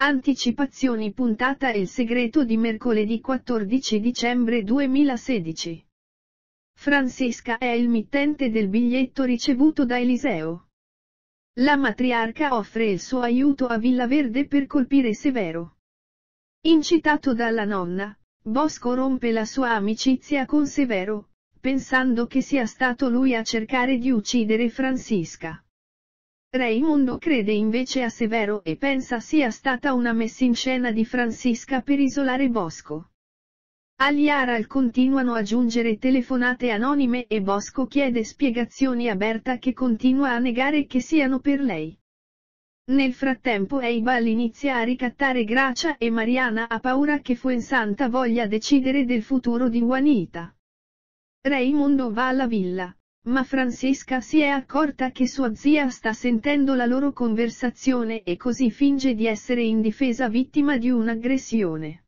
Anticipazioni puntata Il segreto di mercoledì 14 dicembre 2016. Francesca è il mittente del biglietto ricevuto da Eliseo. La matriarca offre il suo aiuto a Villaverde per colpire Severo. Incitato dalla nonna, Bosco rompe la sua amicizia con Severo, pensando che sia stato lui a cercare di uccidere Francisca. Raimondo crede invece a Severo e pensa sia stata una messa in scena di Francisca per isolare Bosco. Agli Aral continuano a giungere telefonate anonime e Bosco chiede spiegazioni a Berta che continua a negare che siano per lei. Nel frattempo Eibal inizia a ricattare Gracia e Mariana ha paura che Fuensanta voglia decidere del futuro di Juanita. Raimondo va alla villa, ma Francesca si è accorta che sua zia sta sentendo la loro conversazione e così finge di essere in difesa vittima di un'aggressione.